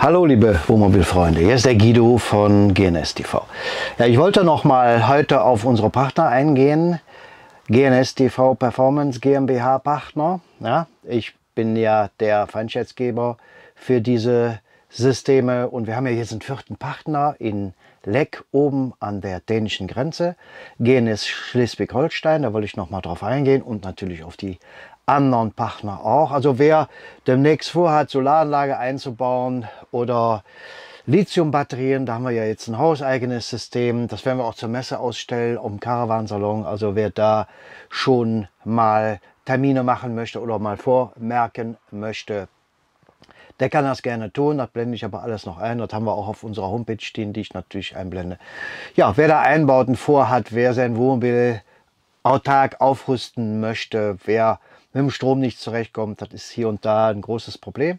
Hallo liebe Wohnmobilfreunde, hier ist der Guido von GNS TV. Ja, ich wollte noch mal heute auf unsere Partner eingehen. GNS TV Performance GmbH Partner. Ja, ich bin ja der Feinschätzgeber für diese Systeme und wir haben ja jetzt einen vierten Partner in Leck oben an der dänischen Grenze, gehen es Schleswig-Holstein, da wollte ich noch mal drauf eingehen und natürlich auf die anderen Partner auch. Also wer demnächst vorhat, Solaranlage einzubauen oder Lithiumbatterien, da haben wir ja jetzt ein hauseigenes System, das werden wir auch zur Messe ausstellen, um Caravansalon, also wer da schon mal Termine machen möchte oder mal vormerken möchte, der kann das gerne tun, das blende ich aber alles noch ein. Das haben wir auch auf unserer Homepage stehen, die ich natürlich einblende. Ja, wer da Einbauten vorhat, wer sein Wohnmobil autark aufrüsten möchte, wer mit dem Strom nicht zurechtkommt, das ist hier und da ein großes Problem.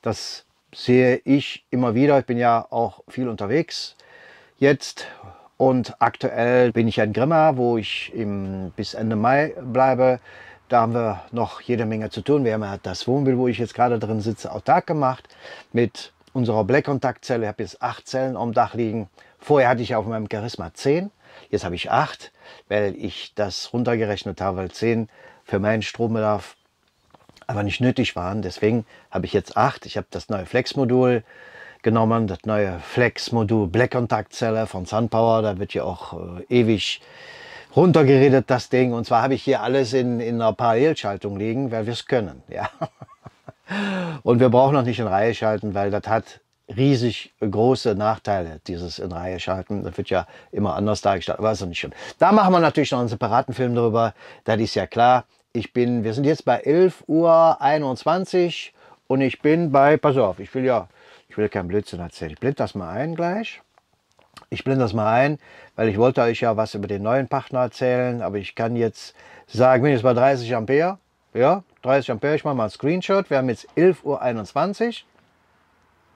Das sehe ich immer wieder. Ich bin ja auch viel unterwegs jetzt und aktuell bin ich in Grimma, wo ich im, bis Ende Mai bleibe. Da haben wir noch jede Menge zu tun. Wir haben ja das Wohnmobil, wo ich jetzt gerade drin sitze, autark gemacht mit unserer Blackkontaktzelle. Ich habe jetzt acht Zellen am Dach liegen. Vorher hatte ich auf meinem Charisma zehn. Jetzt habe ich acht, weil ich das runtergerechnet habe, weil zehn für meinen Strombedarf aber nicht nötig waren. Deswegen habe ich jetzt acht. Ich habe das neue Flex-Modul genommen, das neue Flex-Modul Black-Kontaktzelle von SunPower. Da wird ja auch äh, ewig runtergeredet, das Ding. Und zwar habe ich hier alles in, in einer Parallelschaltung liegen, weil wir es können. Ja. Und wir brauchen noch nicht in Reihe schalten, weil das hat riesig große Nachteile, dieses in Reihe schalten. Das wird ja immer anders dargestellt, aber ist nicht schlimm. Da machen wir natürlich noch einen separaten Film darüber, das ist ja klar. Ich bin, wir sind jetzt bei 11.21 Uhr und ich bin bei, pass auf, ich will ja, ich will keinen Blödsinn erzählen. Ich blende das mal ein gleich. Ich blende das mal ein, weil ich wollte euch ja was über den neuen Partner erzählen, aber ich kann jetzt sagen, bin jetzt bei 30 Ampere. Ja, 30 Ampere, ich mache mal einen Screenshot. Wir haben jetzt 11.21 Uhr.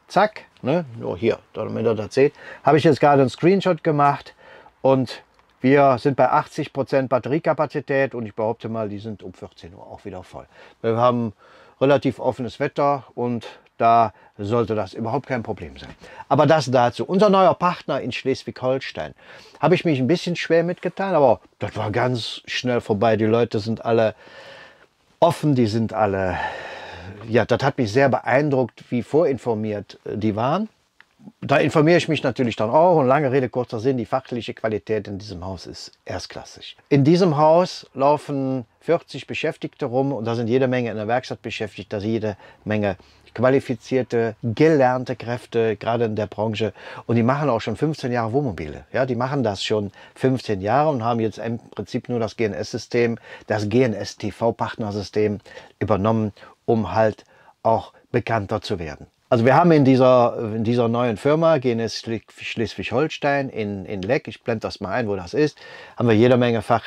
Zack, ne? nur hier, damit ihr das seht, habe ich jetzt gerade einen Screenshot gemacht und wir sind bei 80% Batteriekapazität und ich behaupte mal, die sind um 14 Uhr auch wieder voll. Wir haben relativ offenes Wetter und da sollte das überhaupt kein Problem sein. Aber das dazu. Unser neuer Partner in Schleswig-Holstein. Habe ich mich ein bisschen schwer mitgetan, aber das war ganz schnell vorbei. Die Leute sind alle offen, die sind alle... Ja, das hat mich sehr beeindruckt, wie vorinformiert äh, die waren. Da informiere ich mich natürlich dann auch und lange Rede, kurzer Sinn, die fachliche Qualität in diesem Haus ist erstklassig. In diesem Haus laufen 40 Beschäftigte rum und da sind jede Menge in der Werkstatt beschäftigt, da sind jede Menge qualifizierte, gelernte Kräfte, gerade in der Branche. Und die machen auch schon 15 Jahre Wohnmobile. Ja, die machen das schon 15 Jahre und haben jetzt im Prinzip nur das GNS-System, das GNS-TV-Partnersystem übernommen, um halt auch bekannter zu werden. Also wir haben in dieser, in dieser neuen Firma, GNS Schleswig-Holstein in, in Leck, ich blende das mal ein, wo das ist, haben wir jede Menge Fach,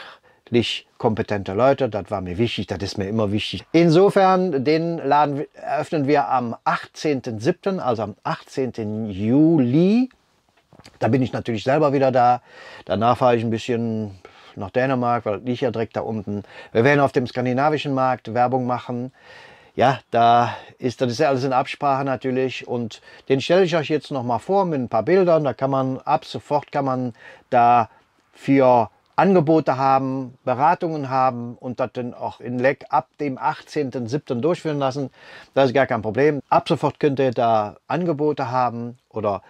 fachlich kompetente Leute. Das war mir wichtig, das ist mir immer wichtig. Insofern, den Laden eröffnen wir am 18.07., also am 18. Juli. Da bin ich natürlich selber wieder da. Danach fahre ich ein bisschen nach Dänemark, weil ich ja direkt da unten. Wir werden auf dem skandinavischen Markt Werbung machen. Ja, da ist das ist ja alles in Absprache natürlich und den stelle ich euch jetzt noch mal vor mit ein paar Bildern. Da kann man ab sofort kann man da für Angebote haben, Beratungen haben und das dann auch in Leck ab dem 18.07. durchführen lassen. Das ist gar kein Problem. Ab sofort könnt ihr da Angebote haben oder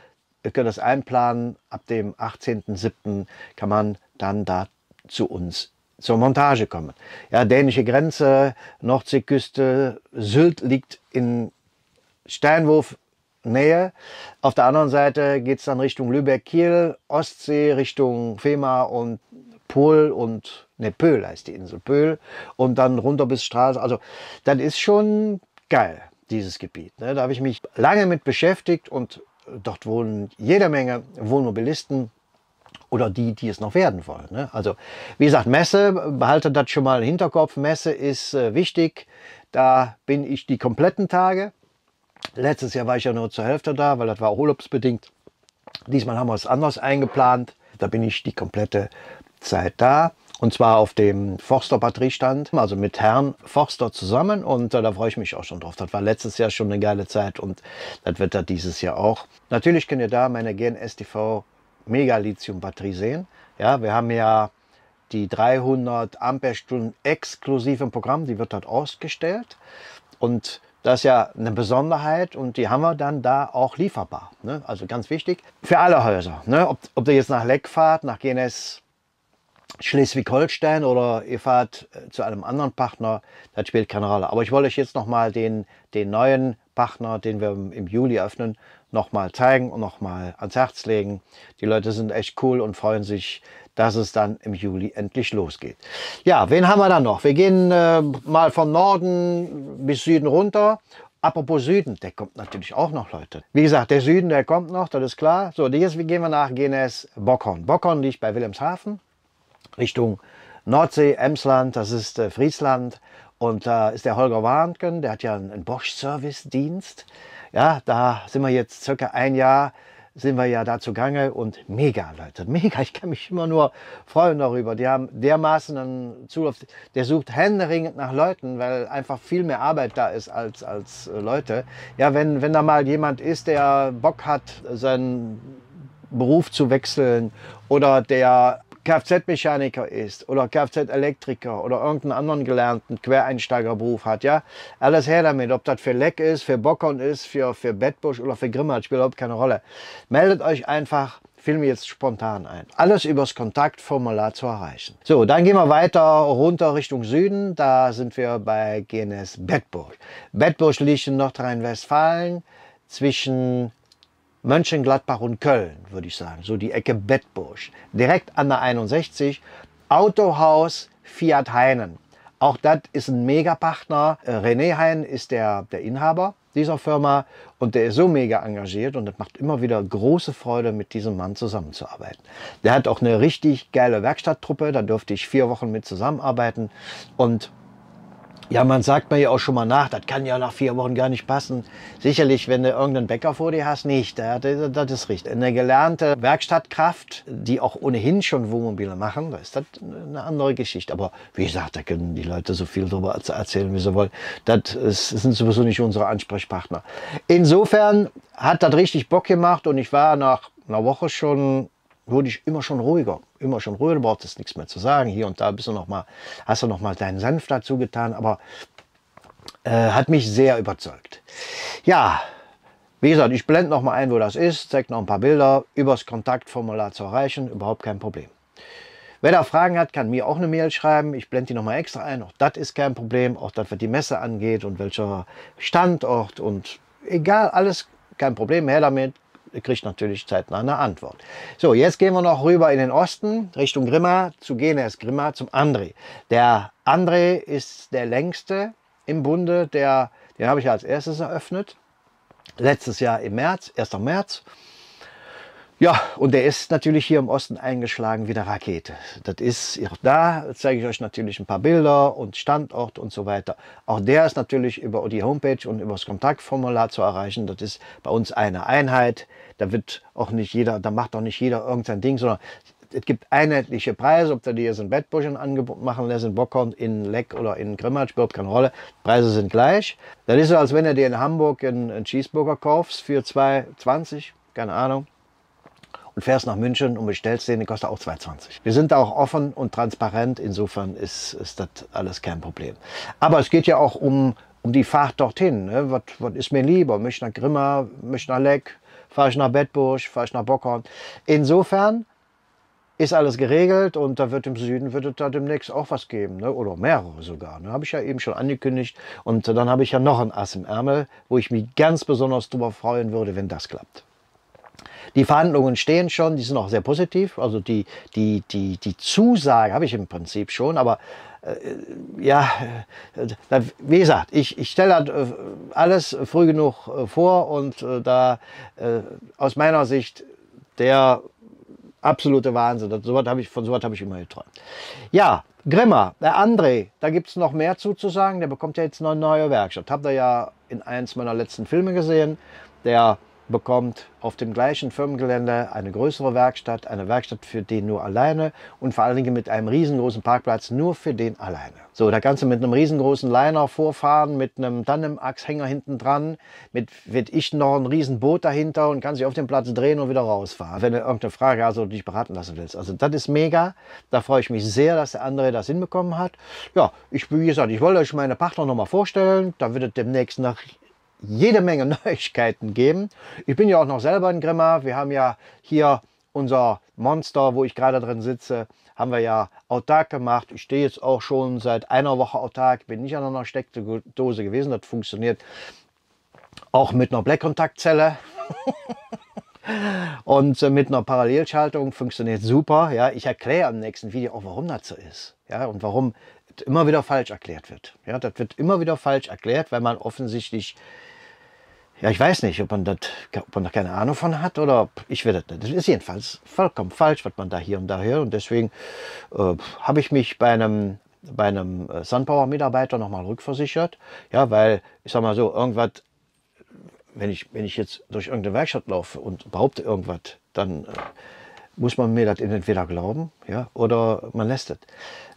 ihr könnt das einplanen. Ab dem 18.07. kann man dann da zu uns zur Montage kommen. Ja, dänische Grenze, Nordseeküste, Sylt liegt in Steinwurf Nähe. Auf der anderen Seite geht es dann Richtung Lübeck-Kiel, Ostsee, Richtung Fehmarn und Pol und, ne, Pöhl heißt die Insel, Pöhl, und dann runter bis Straße. Also, das ist schon geil, dieses Gebiet. Ne? Da habe ich mich lange mit beschäftigt und dort wohnen jede Menge Wohnmobilisten oder die, die es noch werden wollen. Ne? Also, wie gesagt, Messe, behalte das schon mal im Hinterkopf. Messe ist äh, wichtig. Da bin ich die kompletten Tage. Letztes Jahr war ich ja nur zur Hälfte da, weil das war urlaubsbedingt. Diesmal haben wir es anders eingeplant. Da bin ich die komplette Zeit da. Und zwar auf dem Forster Batteriestand, also mit Herrn Forster zusammen. Und äh, da freue ich mich auch schon drauf. Das war letztes Jahr schon eine geile Zeit und das wird da dieses Jahr auch. Natürlich könnt ihr da meine GNSTV Mega Lithium Batterie sehen. Ja, wir haben ja die 300 Amperestunden exklusiv im Programm. Die wird dort ausgestellt. Und das ist ja eine Besonderheit und die haben wir dann da auch lieferbar. Ne? Also ganz wichtig für alle Häuser. Ne? Ob, ob ihr jetzt nach Leck fahrt, nach GNS Schleswig-Holstein oder ihr fahrt äh, zu einem anderen Partner, das spielt keine Rolle. Aber ich wollte euch jetzt nochmal den, den neuen Partner, den wir im Juli öffnen, nochmal zeigen und nochmal ans Herz legen. Die Leute sind echt cool und freuen sich, dass es dann im Juli endlich losgeht. Ja, wen haben wir dann noch? Wir gehen äh, mal von Norden bis Süden runter Apropos Süden, der kommt natürlich auch noch, Leute. Wie gesagt, der Süden, der kommt noch, das ist klar. So, jetzt gehen wir nach Genes Bockhorn. Bockhorn liegt bei Wilhelmshaven. Richtung Nordsee, Emsland, das ist äh, Friesland. Und da ist der Holger Warnken, der hat ja einen, Bosch-Service-Dienst. Ja, da sind wir jetzt circa ein Jahr, sind wir ja da zugange und mega, Leute, mega. Ich kann mich immer nur freuen darüber. Die haben dermaßen einen Zulauf, der sucht händeringend nach Leuten, weil einfach viel mehr Arbeit da ist als, als äh, Leute. Ja, wenn, wenn da mal jemand ist, der Bock hat, seinen Beruf zu wechseln oder der Kfz-Mechaniker ist oder Kfz-Elektriker oder irgendeinen anderen gelernten Quereinsteigerberuf hat, ja, alles her damit. Ob das für Leck ist, für Bockern ist, für, für Bettbusch oder für Grimmat, spielt überhaupt keine Rolle. Meldet euch einfach fiel mir jetzt spontan ein. Alles übers Kontaktformular zu erreichen. So, dann gehen wir weiter runter Richtung Süden. Da sind wir bei GNS Bettbusch. Bettbusch liegt in Nordrhein-Westfalen zwischen Mönchengladbach und Köln, würde ich sagen. So die Ecke Bettburg. Direkt an der 61. Autohaus Fiat Heinen. Auch das ist ein Megapartner. Äh, René Heinen ist der, der Inhaber dieser Firma und der ist so mega engagiert und das macht immer wieder große Freude, mit diesem Mann zusammenzuarbeiten. Der hat auch eine richtig geile Werkstatttruppe, da durfte ich vier Wochen mit zusammenarbeiten und ja, man sagt mir ja auch schon mal nach, das kann ja nach vier Wochen gar nicht passen. Sicherlich, wenn du irgendeinen Bäcker vor dir hast, nicht. Das ist richtig. Eine gelernte Werkstattkraft, die auch ohnehin schon Wohnmobile machen, da ist das eine andere Geschichte. Aber wie gesagt, da können die Leute so viel drüber erzählen, wie sie wollen. Das sind sowieso nicht unsere Ansprechpartner. Insofern hat das richtig Bock gemacht und ich war nach einer Woche schon wurde ich immer schon ruhiger, immer schon ruhiger, du brauchst nichts mehr zu sagen. Hier und da bist du noch mal, hast du noch mal deinen Senf dazu getan, aber äh, hat mich sehr überzeugt. Ja, wie gesagt, ich blende noch mal ein, wo das ist, zeige noch ein paar Bilder, übers Kontaktformular zu erreichen, überhaupt kein Problem. Wer da Fragen hat, kann mir auch eine Mail schreiben. Ich blende die nochmal extra ein. Auch das ist kein Problem. Auch das, was die Messe angeht und welcher Standort und egal, alles kein Problem. Her damit kriegt natürlich zeitnah eine Antwort. So, jetzt gehen wir noch rüber in den Osten, Richtung Grimma, zu Genes Grimma, zum André. Der André ist der längste im Bunde, der, den habe ich als erstes eröffnet. Letztes Jahr im März, 1. März. Ja, und der ist natürlich hier im Osten eingeschlagen wie der Rakete. Das ist auch da, zeige ich euch natürlich ein paar Bilder und Standort und so weiter. Auch der ist natürlich über die Homepage und über das Kontaktformular zu erreichen. Das ist bei uns eine Einheit. Da wird auch nicht jeder, da macht auch nicht jeder irgendein Ding, sondern es gibt einheitliche Preise, ob du dir jetzt in Bettbuschen Angebot machen lässt, in Bockhorn, in Leck oder in Grimmatsch, überhaupt keine Rolle. Preise sind gleich. Das ist so, als wenn du dir in Hamburg einen, einen Cheeseburger kaufst für 2,20, keine Ahnung und fährst nach München und bestellst den, die kostet auch 2,20. Wir sind da auch offen und transparent, insofern ist, ist das alles kein Problem. Aber es geht ja auch um, um die Fahrt dorthin. Ne? Was, was ist mir lieber? Möchte ich nach Grimma, möchte ich nach Leck, fahre ich nach Bettbusch, fahre ich nach Bockhorn. Insofern ist alles geregelt und da wird im Süden wird es da demnächst auch was geben ne? oder mehrere sogar. Ne? Habe ich ja eben schon angekündigt und dann habe ich ja noch ein Ass im Ärmel, wo ich mich ganz besonders darüber freuen würde, wenn das klappt. Die Verhandlungen stehen schon, die sind auch sehr positiv. Also die, die, die, die Zusage habe ich im Prinzip schon, aber äh, ja, äh, wie gesagt, ich, ich stelle halt, äh, alles früh genug vor und da aus meiner Sicht der absolute Wahnsinn. Das, sowas ich, von sowas habe ich immer geträumt. Ja, Grimmer, der André, da gibt es noch mehr zuzusagen. Der bekommt ja jetzt eine neue Werkstatt. Habt ihr ja in eins meiner letzten Filme gesehen. Der bekommt auf dem gleichen Firmengelände eine größere Werkstatt, eine Werkstatt für den nur alleine und vor allen Dingen mit einem riesengroßen Parkplatz nur für den alleine. So, da kannst du mit einem riesengroßen Liner vorfahren, mit einem Tandem-Achshänger hinten dran, mit, wird ich noch ein Riesenboot dahinter und kannst dich auf dem Platz drehen und wieder rausfahren, wenn du irgendeine Frage hast oder dich beraten lassen willst. Also das ist mega, da freue ich mich sehr, dass der andere das hinbekommen hat. Ja, ich, wie gesagt, ich wollte euch meine Partner nochmal vorstellen, da wird es demnächst nach jede Menge Neuigkeiten geben. Ich bin ja auch noch selber in Grimma. Wir haben ja hier unser Monster, wo ich gerade drin sitze, haben wir ja autark gemacht. Ich stehe jetzt auch schon seit einer Woche autark, bin nicht an einer Steckdose gewesen. Das funktioniert auch mit einer black Blackkontaktzelle. Und äh, mit einer Parallelschaltung funktioniert super. Ja, ich erkläre im nächsten Video auch, warum das so ist. Ja, und warum immer wieder falsch erklärt wird. Ja, das wird immer wieder falsch erklärt, weil man offensichtlich, ja, ich weiß nicht, ob man, das, ob man da keine Ahnung von hat oder ob ich will das nicht. Das ist jedenfalls vollkommen falsch, was man da hier und da hört. Und deswegen äh, habe ich mich bei einem bei einem äh, Sunpower-Mitarbeiter nochmal rückversichert. Ja, weil, ich sag mal so, irgendwas, wenn ich, wenn ich jetzt durch irgendeine Werkstatt laufe und behaupte irgendwas, dann äh, muss man mir das entweder glauben ja, oder man lässt es.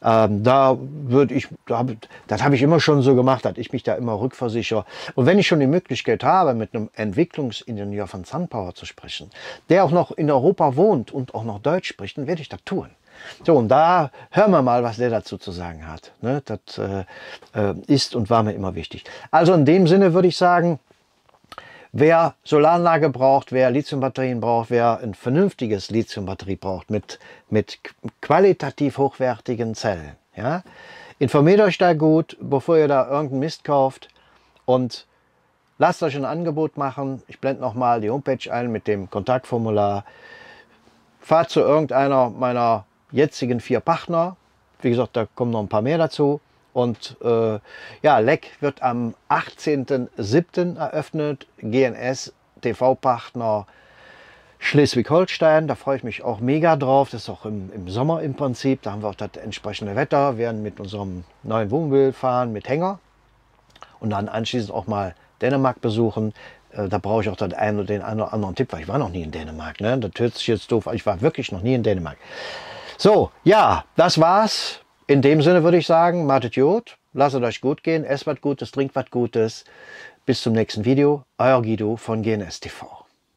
Ähm, da würde ich, da, das habe ich immer schon so gemacht, dass ich mich da immer rückversichere. Und wenn ich schon die Möglichkeit habe, mit einem Entwicklungsingenieur von SunPower zu sprechen, der auch noch in Europa wohnt und auch noch Deutsch spricht, dann werde ich das tun. So, und da hören wir mal, was der dazu zu sagen hat. Ne, das äh, äh, ist und war mir immer wichtig. Also in dem Sinne würde ich sagen, wer Solaranlage braucht, wer Lithiumbatterien braucht, wer ein vernünftiges Lithiumbatterie braucht mit, mit qualitativ hochwertigen Zellen. Ja? Informiert euch da gut, bevor ihr da irgendeinen Mist kauft und lasst euch ein Angebot machen. Ich blende nochmal die Homepage ein mit dem Kontaktformular. Fahrt zu irgendeiner meiner jetzigen vier Partner. Wie gesagt, da kommen noch ein paar mehr dazu. Und äh, ja, Leck wird am 18.07. eröffnet, GNS TV-Partner Schleswig-Holstein. Da freue ich mich auch mega drauf. Das ist auch im, im, Sommer im Prinzip. Da haben wir auch das entsprechende Wetter. Wir werden mit unserem neuen Wohnmobil fahren, mit Hänger. Und dann anschließend auch mal Dänemark besuchen. Äh, da brauche ich auch den einen oder den einen oder anderen Tipp, weil ich war noch nie in Dänemark. Ne? Das hört sich jetzt doof an. Ich war wirklich noch nie in Dänemark. So, ja, das war's. In dem Sinne würde ich sagen, matet Jod, lasst es euch gut gehen, esst was Gutes, trinkt was Gutes. Bis zum nächsten Video, euer Guido von GNS TV.